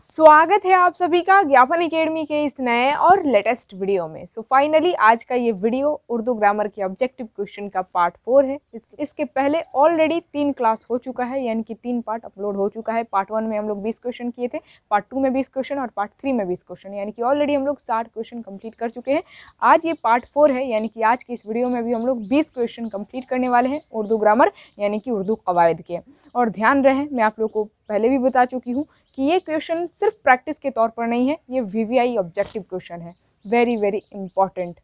स्वागत है आप सभी का ज्ञापन एकेडमी के इस नए और लेटेस्ट वीडियो में सो so फाइनली आज का ये वीडियो उर्दू ग्रामर के ऑब्जेक्टिव क्वेश्चन का पार्ट फोर है इसके पहले ऑलरेडी तीन क्लास हो चुका है यानी कि तीन पार्ट अपलोड हो चुका है पार्ट वन में हम लोग बीस क्वेश्चन किए थे पार्ट टू में बीस क्वेश्चन और पार्ट थ्री में बीस क्वेश्चन यानी कि ऑलरेडी हम लोग साठ क्वेश्चन कम्प्लीट कर चुके हैं आज ये पार्ट फोर है यानी कि आज की इस वीडियो में भी हम लोग बीस क्वेश्चन कम्प्लीट करने वाले हैं उर्दू ग्रामर यानी कि उर्दू कवायद के और ध्यान रहे मैं आप लोग को पहले भी बता चुकी हूँ कि ये क्वेश्चन सिर्फ प्रैक्टिस के तौर पर नहीं है ये वी ऑब्जेक्टिव क्वेश्चन है वेरी वेरी इंपॉर्टेंट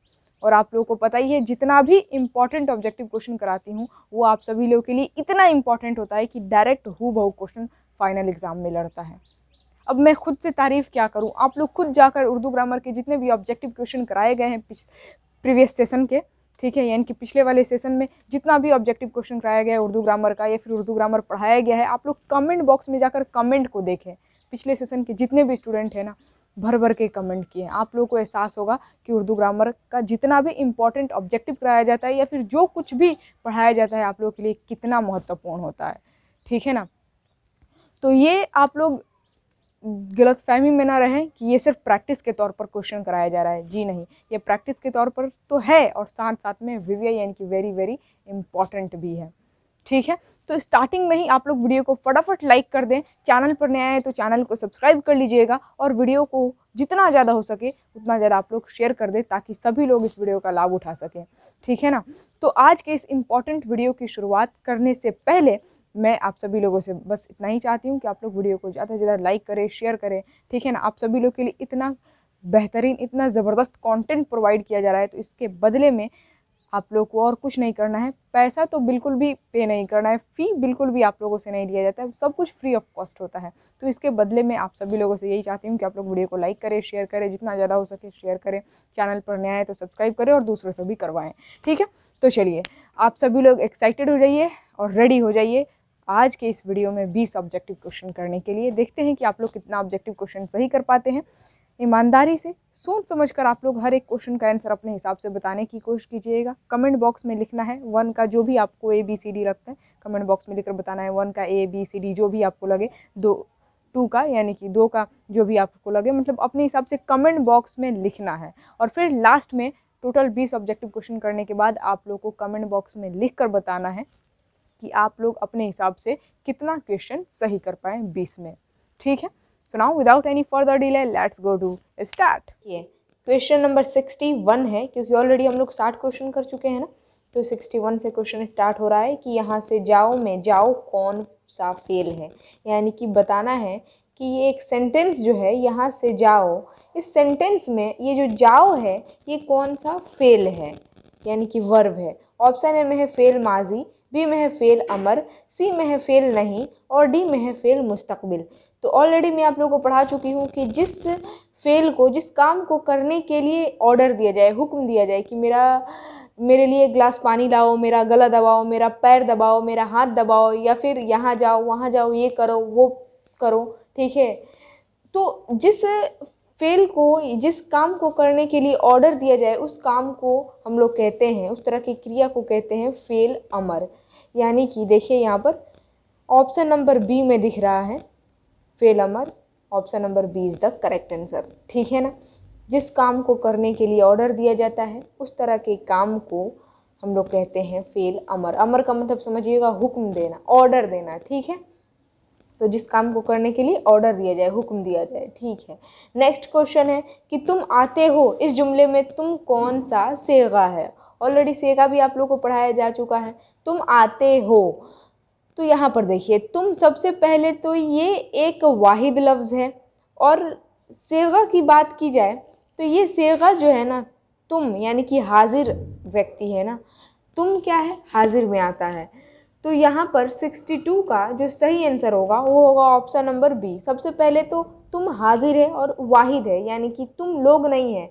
और आप लोगों को पता ही है जितना भी इम्पॉर्टेंट ऑब्जेक्टिव क्वेश्चन कराती हूँ वो आप सभी लोगों के लिए इतना इम्पॉर्टेंट होता है कि डायरेक्ट हु बहु क्वेश्चन फाइनल एग्ज़ाम में लड़ता है अब मैं खुद से तारीफ़ क्या करूँ आप लोग खुद जाकर उर्दू ग्रामर के जितने भी ऑब्जेक्टिव क्वेश्चन कराए गए हैं प्रीवियस सेशन के ठीक है यानी कि पिछले वाले सेशन में जितना भी ऑब्जेक्टिव क्वेश्चन कराया गया है उर्दू ग्रामर का या फिर उर्दू ग्रामर पढ़ाया गया है आप लोग कमेंट बॉक्स में जाकर कमेंट को देखें पिछले सेशन के जितने भी स्टूडेंट हैं ना भर भर के कमेंट किए आप लोगों को एहसास होगा कि उर्दू ग्रामर का जितना भी इम्पोर्टेंट ऑब्जेक्टिव कराया जाता है या फिर जो कुछ भी पढ़ाया जाता है आप लोगों के लिए कितना महत्वपूर्ण होता है ठीक है ना तो ये आप लोग गलत फहमी में ना रहें कि ये सिर्फ प्रैक्टिस के तौर पर क्वेश्चन कराया जा रहा है जी नहीं ये प्रैक्टिस के तौर पर तो है और साथ साथ में वीवीआई यानी कि वेरी वेरी इंपॉर्टेंट भी है ठीक है तो स्टार्टिंग में ही आप लोग वीडियो को फटाफट लाइक कर दें चैनल पर नए आए तो चैनल को सब्सक्राइब कर लीजिएगा और वीडियो को जितना ज़्यादा हो सके उतना ज़्यादा आप लोग शेयर कर दें ताकि सभी लोग इस वीडियो का लाभ उठा सकें ठीक है ना तो आज के इस इम्पॉर्टेंट वीडियो की शुरुआत करने से पहले मैं आप सभी लोगों से बस इतना ही चाहती हूँ कि आप लोग वीडियो को ज़्यादा से ज़्यादा लाइक करें शेयर करें ठीक है ना आप सभी लोग के लिए इतना बेहतरीन इतना ज़बरदस्त कंटेंट प्रोवाइड किया जा रहा है तो इसके बदले में आप लोग को और कुछ नहीं करना है पैसा तो बिल्कुल भी पे नहीं करना है फ़ी बिल्कुल भी आप लोगों से नहीं लिया जाता है सब कुछ फ्री ऑफ कॉस्ट होता है तो इसके बदले में आप सभी लोगों से यही चाहती हूँ कि आप लोग वीडियो को लाइक करें शेयर करें जितना ज़्यादा हो सके शेयर करें चैनल पर नया है तो सब्सक्राइब करें और दूसरों से भी करवाएँ ठीक है तो चलिए आप सभी लोग एक्साइटेड हो जाइए और रेडी हो जाइए आज के इस वीडियो में बीस ऑब्जेक्टिव क्वेश्चन करने के लिए देखते हैं कि आप लोग कितना ऑब्जेक्टिव क्वेश्चन सही कर पाते हैं ईमानदारी से सोच समझ कर आप लोग हर एक क्वेश्चन का आंसर अपने हिसाब से बताने की कोशिश कीजिएगा कमेंट बॉक्स में लिखना है वन का जो भी आपको ए बी सी डी लगता है कमेंट बॉक्स में लिखकर बताना है वन का ए बी सी डी जो भी आपको लगे दो टू का यानी कि दो का जो भी आपको लगे मतलब अपने हिसाब से कमेंट बॉक्स में लिखना है और फिर लास्ट में टोटल बीस ऑब्जेक्टिव क्वेश्चन करने के बाद आप लोग को कमेंट बॉक्स में लिख कर बताना है कि आप लोग अपने हिसाब से कितना क्वेश्चन सही कर पाए बीस में ठीक है so now without any further delay let's go to start ये क्वेश्चन नंबर सिक्सटी वन है क्योंकि ऑलरेडी हम लोग साठ क्वेश्चन कर चुके हैं ना तो सिक्सटी वन से क्वेश्चन स्टार्ट हो रहा है कि यहाँ से जाओ में जाओ कौन सा फेल है यानी कि बताना है कि ये एक सेंटेंस जो है यहाँ से जाओ इस सेंटेंस में ये जो जाओ है ये कौन सा फेल है यानी कि वर्ब है ऑप्शन ए में है फेल माजी बी फेल अमर सी फेल नहीं और डी फेल मुस्तकबिल तो ऑलरेडी मैं आप लोगों को पढ़ा चुकी हूँ कि जिस फेल को जिस काम को करने के लिए ऑर्डर दिया जाए हुक्म दिया जाए कि मेरा मेरे लिए एक गिलास पानी लाओ मेरा गला दबाओ मेरा पैर दबाओ मेरा हाथ दबाओ या फिर यहाँ जाओ वहाँ जाओ ये करो वो करो ठीक है तो जिस फेल को जिस काम को करने के लिए ऑर्डर दिया जाए उस काम को हम लोग कहते हैं उस तरह की क्रिया को कहते हैं फेल अमर यानी कि देखिए यहाँ पर ऑप्शन नंबर बी में दिख रहा है फेल अमर option number B is the correct answer ठीक है ना जिस काम को करने के लिए ऑर्डर दिया जाता है उस तरह के काम को हम लोग कहते हैं फेल अमर अमर का मतलब समझिएगा हुक्म देना ऑर्डर देना ठीक है तो जिस काम को करने के लिए ऑर्डर दिया जाए हुक्म दिया जाए ठीक है नेक्स्ट क्वेश्चन है कि तुम आते हो इस जुमले में तुम कौन सा सेगा है ऑलरेडी से का भी आप लोग को पढ़ाया जा चुका है तुम आते हो तो यहाँ पर देखिए तुम सबसे पहले तो ये एक वाहिद लफ्ज़ है और सेगा की बात की जाए तो ये सेगा जो है ना तुम यानी कि हाजिर व्यक्ति है ना तुम क्या है हाजिर में आता है तो यहाँ पर 62 का जो सही आंसर होगा वो होगा ऑप्शन नंबर बी सबसे पहले तो तुम हाजिर है और वाहिद है यानी कि तुम लोग नहीं है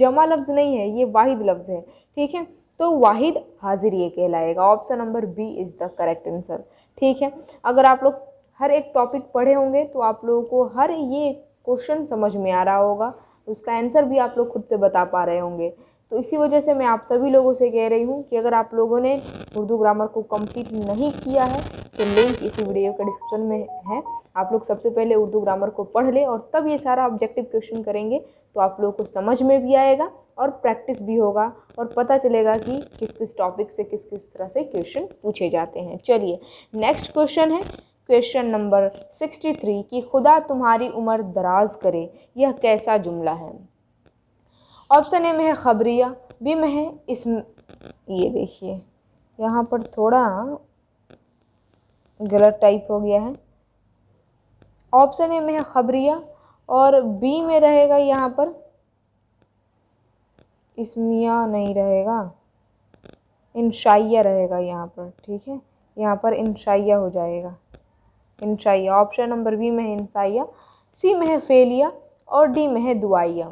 जमा लफ्ज़ नहीं है ये वाहिद लफ्ज़ है ठीक है तो वाहिद ये कहलाएगा option number B is the correct answer ठीक है अगर आप लोग हर एक टॉपिक पढ़े होंगे तो आप लोगों को हर ये क्वेश्चन समझ में आ रहा होगा उसका आंसर भी आप लोग खुद से बता पा रहे होंगे तो इसी वजह से मैं आप सभी लोगों से कह रही हूँ कि अगर आप लोगों ने उर्दू ग्रामर को कंप्लीट नहीं किया है तो लिंक इसी वीडियो के डिस्क्रिप्शन में है आप लोग सबसे पहले उर्दू ग्रामर को पढ़ लें और तब ये सारा ऑब्जेक्टिव क्वेश्चन करेंगे तो आप लोगों को समझ में भी आएगा और प्रैक्टिस भी होगा और पता चलेगा कि किस किस टॉपिक से किस किस तरह से क्वेश्चन पूछे जाते हैं चलिए नेक्स्ट क्वेश्चन है क्वेश्चन नंबर सिक्सटी थ्री कि खुदा तुम्हारी उम्र दराज करे यह कैसा जुमला है ऑप्शन ए में है खबरिया बी में है इस ये देखिए यहाँ पर थोड़ा गलत टाइप हो गया है ऑप्शन ए में है खबरिया और बी में रहेगा यहाँ पर इसमिया नहीं रहेगा इनशाइया रहेगा यहाँ पर ठीक है यहाँ पर इनशाइया हो जाएगा इनशाइया ऑप्शन नंबर बी में है इंसाइया सी में है फेलिया और डी में है दुआइया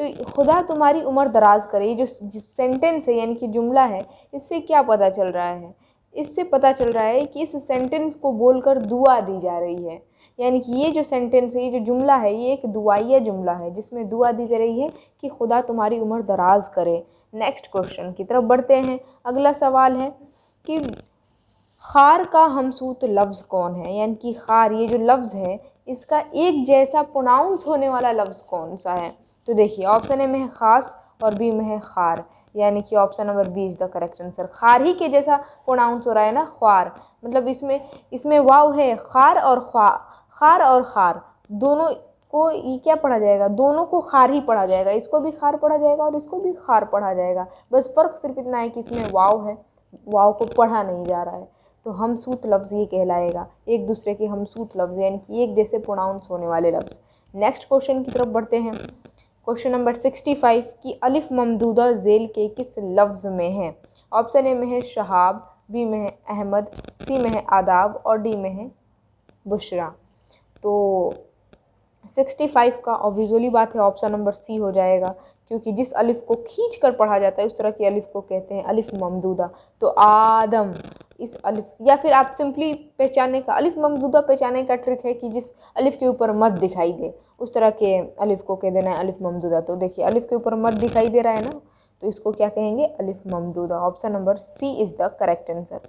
तो खुदा तुम्हारी उम्र दराज करे ये जो सेंटेंस है यानी कि जुमला है इससे क्या पता चल रहा है इससे पता चल रहा है कि इस सेंटेंस को बोलकर दुआ दी जा रही है यानी कि ये जो सेंटेंस है ये जो जुमला है ये एक दुआया जुमला है जिसमें दुआ दी जा रही है कि खुदा तुम्हारी उम्र दराज करे नेक्स्ट क्वेश्चन की तरफ बढ़ते हैं अगला सवाल है कि खार का हमसूत लफ्ज़ कौन है यानी कि खार ये जो लफ्ज़ है इसका एक जैसा प्रोनाउंस होने वाला लफ्ज़ कौन सा है तो देखिए ऑप्शन ए में है ख़ास और बी में है खार यानी कि option number B is the correct answer खार ही के जैसा प्रोनाउंस हो रहा है ना ख्वार मतलब इसमें इसमें वाव है खार और ख्वा खार और खार दोनों को ये क्या पढ़ा जाएगा दोनों को खार ही पढ़ा जाएगा इसको भी खार पढ़ा जाएगा और इसको भी खार पढ़ा जाएगा बस फ़र्क सिर्फ इतना है कि इसमें वाव है वाव को पढ़ा नहीं जा रहा है तो हम सूत लफ्ज़ ये कहलाएगा एक दूसरे के हम सूत लफ्ज़ यानी कि एक जैसे प्रोनाउंस होने वाले लफ्ज़ नेक्स्ट क्वेश्चन की तरफ बढ़ते हैं क्वेश्चन नंबर सिक्सटी फाइव की अलिफ ममदूदा जेल के किस लफ्ज़ में है ऑप्शन ए में है शहाब बी में है अहमद सी में है आदाब और डी में है बुशरा तो सिक्सटी फाइव का और विजुअली बात है ऑप्शन नंबर सी हो जाएगा क्योंकि जिस अलिफ़ को खींच कर पढ़ा जाता है उस तरह की अलिफ़ को कहते हैं अलिफ़ ममदूदा तो आदम इस अलिफ या फिर आप सिंपली पहचानने का अलिफ ममजूदा पहचानने का ट्रिक है कि जिस अलिफ के ऊपर मत दिखाई दे उस तरह के अलिफ को कह देना है अलिफ ममजूदा तो देखिए अलिफ के ऊपर मत दिखाई दे रहा है ना तो इसको क्या कहेंगे अलिफ ममदूदा option number C is the correct answer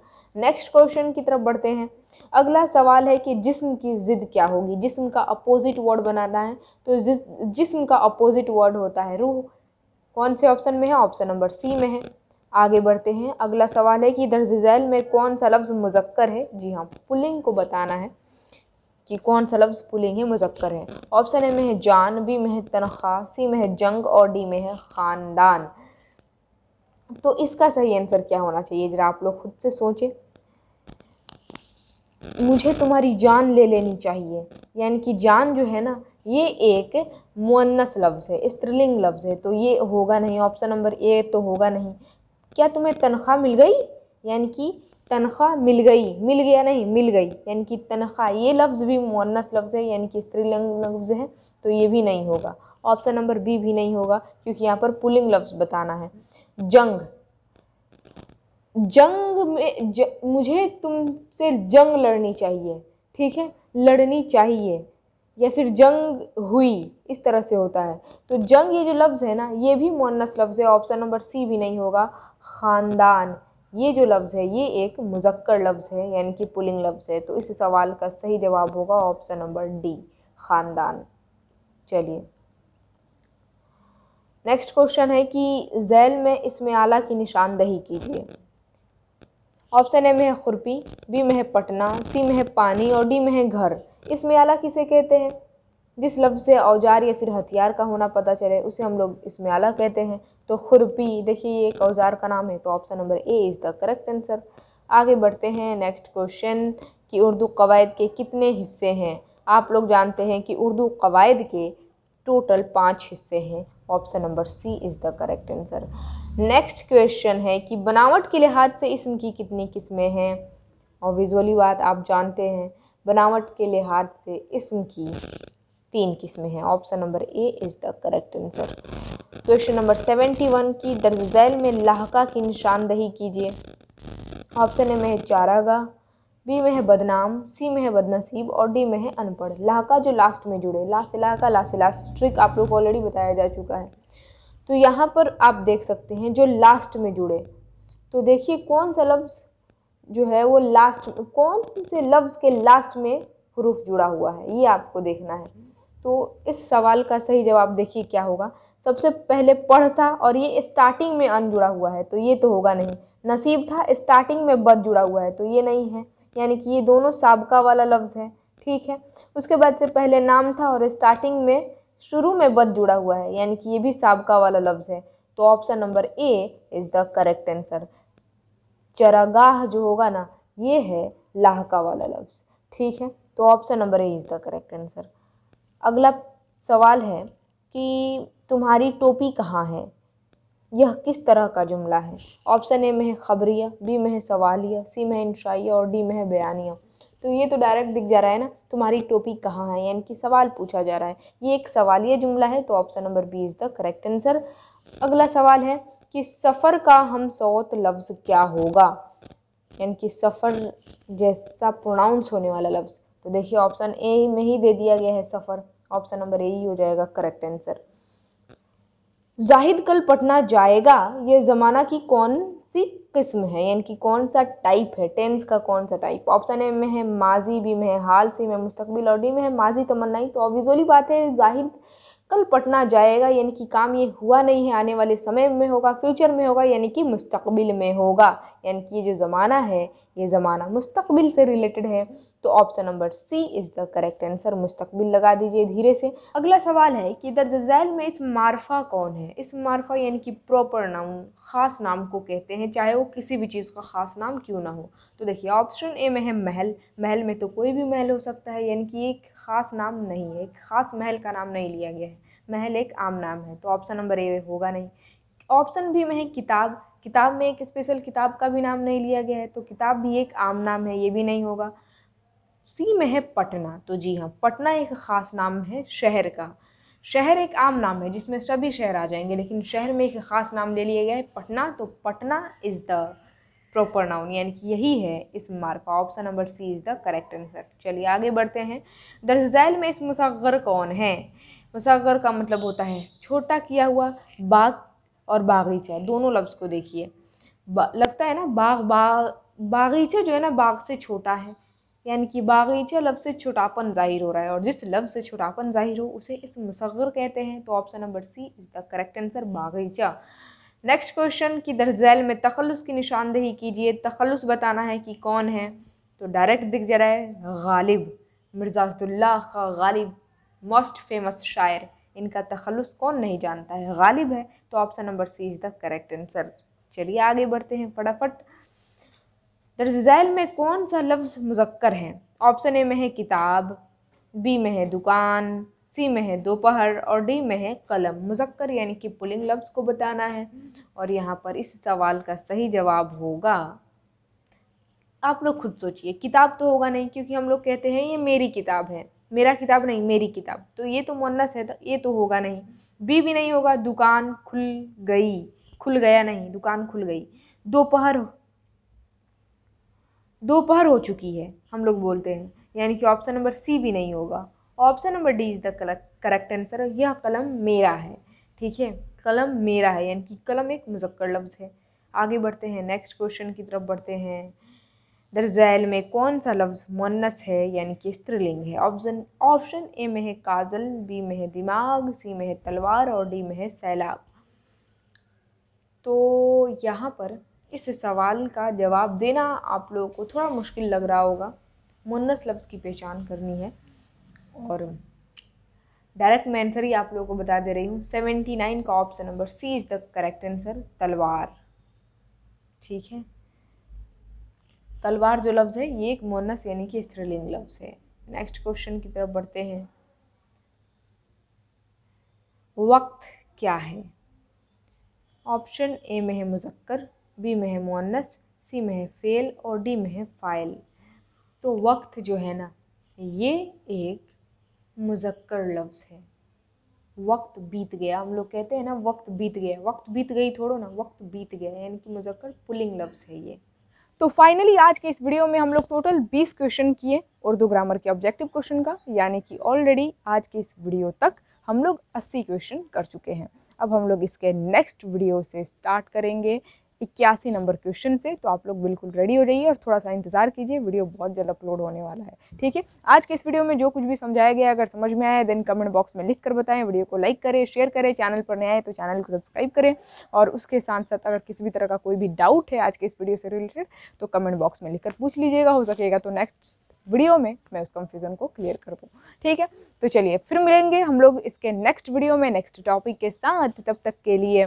next question की तरफ बढ़ते हैं अगला सवाल है कि जिस्म की ज़िद क्या होगी जिस्म का अपोजिट वर्ड बनाना है तो जिस्म का अपोजिट वर्ड होता है रूह कौन से ऑप्शन में है ऑप्शन नंबर सी में है आगे बढ़ते हैं अगला सवाल है कि दर्ज झैल में कौन सा लफ्ज़ मुजक्कर है जी हाँ पुलिंग को बताना है कि कौन सा लफ्ज़ पुलिंग है मुजक्कर है ऑप्शन ए में है जान बी में है तनख्वाह सी में है जंग और डी में है ख़ानदान तो इसका सही आंसर क्या होना चाहिए जरा आप लोग खुद से सोचें मुझे तुम्हारी जान ले लेनी चाहिए यानी कि जान जो है ना ये एक मुन्नस लफ्ज़ है स्त्रीलिंग लफ्ज़ है तो ये होगा नहीं ऑप्शन नंबर ए तो होगा नहीं क्या तुम्हें तनख्वाह मिल गई यानी कि तनख्वाह मिल गई मिल गया नहीं मिल गई यानी कि तनख्वाह ये लफ्ज़ भी मुन्नस लफ्ज़ है यानी कि स्त्रीलिंग लफ्ज़ है तो ये भी नहीं होगा ऑप्शन नंबर बी भी नहीं होगा क्योंकि यहाँ पर पुलिंग लफ्ज़ बताना है जंग जंग में ज, मुझे तुमसे जंग लड़नी चाहिए ठीक है लड़नी चाहिए या फिर जंग हुई इस तरह से होता है तो जंग ये जो लफ्ज़ है ना ये भी मुन्नस लफ्ज़ है ऑप्शन नंबर सी भी नहीं होगा ख़ानदान ये जो लफ्ज़ है ये एक मुजक्कर लफ्ज़ है यानी कि पुलिंग लफ्ज़ है तो इस सवाल का सही जवाब होगा ऑप्शन नंबर डी ख़ानदान चलिए नेक्स्ट क्वेश्चन है कि जैल में इसमें आला की निशानदही कीजिए ऑप्शन ए में है खुरपी बी में है पटना सी में है पानी और डी में है घर इसमें आला किसे कहते हैं जिस लफ्ज़ से औजार या फिर हथियार का होना पता चले उसे हम लोग इसमें आला कहते हैं तो खुरपी देखिए ये एक औजार का नाम है तो option number A is the correct answer आगे बढ़ते हैं नेक्स्ट क्वेश्चन कि उर्दू कवायद के कितने हिस्से हैं आप लोग जानते हैं कि उर्दू कवायद के टोटल पाँच हिस्से हैं option number C is the correct answer next question है कि बनावट के लिहाज से इसम की कितनी किस्में हैं और विजुअली बात आप जानते हैं बनावट के लिहाज से इसम की तीन किस्में हैं option number A is the correct answer question number seventy one की दर्ज झैल में लाहका की निशानदही कीजिए ऑप्शन ए में है चारागा बी में है बदनाम सी में है बदनसीब और डी में है अनपढ़ लाहका जो लास्ट में जुड़े लास्ट लाहका लास्ट लास्ट ट्रिक आप लोग को ऑलरेडी बताया जा चुका है तो यहाँ पर आप देख सकते हैं जो लास्ट में जुड़े तो देखिए कौन सा लफ्ज़ जो है वो लास्ट कौन से लफ्ज़ के लास्ट में हरूफ जुड़ा हुआ है ये आपको देखना है तो इस सवाल का सही जवाब देखिए क्या होगा सबसे पहले पढ़ था और ये स्टार्टिंग में अन जुड़ा हुआ है तो ये तो होगा नहीं नसीब था स्टार्टिंग में बद जुड़ा हुआ है तो ये नहीं है यानी कि ये दोनों सबका वाला लफ्ज़ है ठीक है उसके बाद से पहले नाम था और स्टार्टिंग में शुरू में बद जुड़ा हुआ है यानी कि ये भी सबका वाला लफ्ज़ है तो option number A is the correct answer चरागाह जो होगा ना ये है लाहका वाला लफ्ज़ ठीक है तो option number A is the correct answer अगला सवाल है कि तुम्हारी टोपी कहाँ है यह किस तरह का जुमला है ऑप्शन ए में है खबरिया बी में है सवालिया सी में है इंशाइया और डी में है बयानिया तो ये तो डायरेक्ट दिख जा रहा है ना तुम्हारी टोपी कहाँ है यानी कि सवाल पूछा जा रहा है ये एक सवालिया जुमला है तो option number B is the correct answer अगला सवाल है कि सफ़र का हम सौत लफ्ज़ क्या होगा यानी कि सफ़र जैसा प्रोनाउंस होने वाला लफ्ज़ तो देखिए ऑप्शन ए में ही दे दिया गया है सफ़र ऑप्शन नंबर ए ही हो जाएगा करेक्ट आंसर जाहिद कल पटना जाएगा ये ज़माना की कौन सी किस्म है यानी कि कौन सा टाइप है टेंस का कौन सा टाइप ऑप्शन ए में है माजी भी में है हाल सी में मुस्तकबिल और डी में है माजी तमन्नाई तो ऑब्विजली बात है जाहिद कल पटना जाएगा यानी कि काम ये हुआ नहीं है आने वाले समय में होगा फ्यूचर में होगा यानी कि मुस्तकबिल में होगा यानी कि ये जो ज़माना है ये ज़माना मुस्तबिल से रिलेटेड है तो option number C is the correct answer मुस्तबिल लगा दीजिए धीरे से अगला सवाल है कि दर्ज झैल में इस मारफा कौन है इस मारफा यानी कि प्रॉपर नाउन ख़ास नाम को कहते हैं चाहे वो किसी भी चीज़ का ख़ास नाम क्यों ना हो तो देखिए ऑप्शन ए में है महल महल में तो कोई भी महल हो सकता है यानी कि एक ख़ास नाम नहीं है एक ख़ास महल का नाम नहीं लिया गया है महल एक आम नाम है तो ऑप्शन नंबर ए होगा नहीं ऑप्शन बी में है किताब किताब में एक स्पेशल किताब का भी नाम नहीं लिया गया है तो किताब भी एक आम नाम है ये भी नहीं होगा सी में है पटना तो जी हाँ पटना एक ख़ास नाम है शहर का शहर एक आम नाम है जिसमें सभी शहर आ जाएंगे लेकिन शहर में एक ख़ास नाम ले लिया गया है पटना तो Patna is the proper noun यानी कि यही है इस मार्क का option number C is the correct answer चलिए आगे बढ़ते हैं दर्जैल में इस मुसागर कौन है मुसागर का मतलब होता है छोटा किया हुआ बाग और बागीचा दोनों लफ्ज़ को देखिए लगता है ना बाग बाग बागीचा जो है ना बाग से छोटा है यानी कि बागीचा लफ्ज़ से छोटापन ज़ाहिर हो रहा है और जिस लफ्ज़ से छोटापन ज़ाहिर हो उसे इस मुसगर कहते हैं तो option number C is the correct answer बागीचा नेक्स्ट क्वेश्चन की दर्जैल में तखलस की निशानदेही कीजिए तखलस बताना है कि कौन है तो डायरेक्ट दिख जा रहा है गालिब मिर्ज़ादुल्ला खा गालिब मोस्ट फेमस शायर इनका तखलस कौन नहीं जानता है गालिब है तो option number C is the correct answer चलिए आगे बढ़ते हैं फटाफट दर्जाइल में कौन सा लफ्ज़ मुजक्कर है ऑप्शन ए में है किताब बी में है दुकान सी में है दोपहर और डी में है कलम मुजक्कर यानी कि पुलिंग लफ्ज़ को बताना है और यहाँ पर इस सवाल का सही जवाब होगा आप लोग खुद सोचिए किताब तो होगा नहीं क्योंकि हम लोग कहते हैं ये मेरी किताब है मेरा किताब नहीं मेरी किताब तो ये तो मुन्नस है तो ये तो होगा नहीं बी भी नहीं होगा दुकान खुल गई खुल गया नहीं दुकान खुल गई दोपहर दोपहर हो चुकी है हम लोग बोलते हैं यानी कि ऑप्शन नंबर सी भी नहीं होगा option number D is the correct answer यह कलम मेरा है ठीक है कलम मेरा है यानी कि कलम एक मुजक्कर लफ्ज़ है आगे बढ़ते हैं नेक्स्ट क्वेश्चन की तरफ बढ़ते हैं दरजैल में कौन सा लफ्ज़ मुन्नस है यानी कि स्त्रीलिंग है ऑप्शन ऑप्शन ए में है काजल बी में है दिमाग सी में है तलवार और डी में है सैलाब तो यहाँ पर इस सवाल का जवाब देना आप लोगों को थोड़ा मुश्किल लग रहा होगा मुन्नस लफ्ज़ की पहचान करनी है और डायरेक्ट मैं आंसर ही आप लोगों को बता दे रही हूँ सेवेंटी नाइन का option number C is the correct answer तलवार ठीक है तलवार जो लफ्ज़ है ये एक मोनस यानी कि स्त्रीलिंग लफ्ज़ है नेक्स्ट क्वेश्चन की तरफ बढ़ते हैं वक्त क्या है ऑप्शन ए में है मुजक्कर बी में है मोनस सी में है फेल और डी में है फ़ाइल तो वक्त जो है ना ये एक मुजक्कर लफ्ज़ है वक्त बीत गया हम लोग कहते हैं ना वक्त बीत गया वक्त बीत गई थोड़ो ना वक्त बीत गया यानी कि मुजक्कर पुलिंग लफ्ज़ है ये तो फाइनली आज के इस वीडियो में हम लोग टोटल 20 क्वेश्चन किए उर्दू ग्रामर के ऑब्जेक्टिव क्वेश्चन का यानी कि ऑलरेडी आज के इस वीडियो तक हम लोग 80 क्वेश्चन कर चुके हैं अब हम लोग इसके नेक्स्ट वीडियो से स्टार्ट करेंगे इक्यासी नंबर क्वेश्चन से तो आप लोग बिल्कुल रेडी हो जाइए और थोड़ा सा इंतजार कीजिए वीडियो बहुत जल्द अपलोड होने वाला है ठीक है आज के इस वीडियो में जो कुछ भी समझाया गया अगर समझ में आया देन कमेंट बॉक्स में लिख कर बताएं वीडियो को लाइक करें शेयर करें चैनल पर नए आए तो चैनल को सब्सक्राइब करें और उसके साथ साथ अगर किसी भी तरह का कोई भी डाउट है आज के इस वीडियो से रिलेटेड तो कमेंट बॉक्स में लिख पूछ लीजिएगा हो सकेगा तो नेक्स्ट वीडियो में मैं उस कंफ्यूजन को क्लियर कर दूँ ठीक है तो चलिए फिर मिलेंगे हम लोग इसके नेक्स्ट वीडियो में नेक्स्ट टॉपिक के साथ तब तक के लिए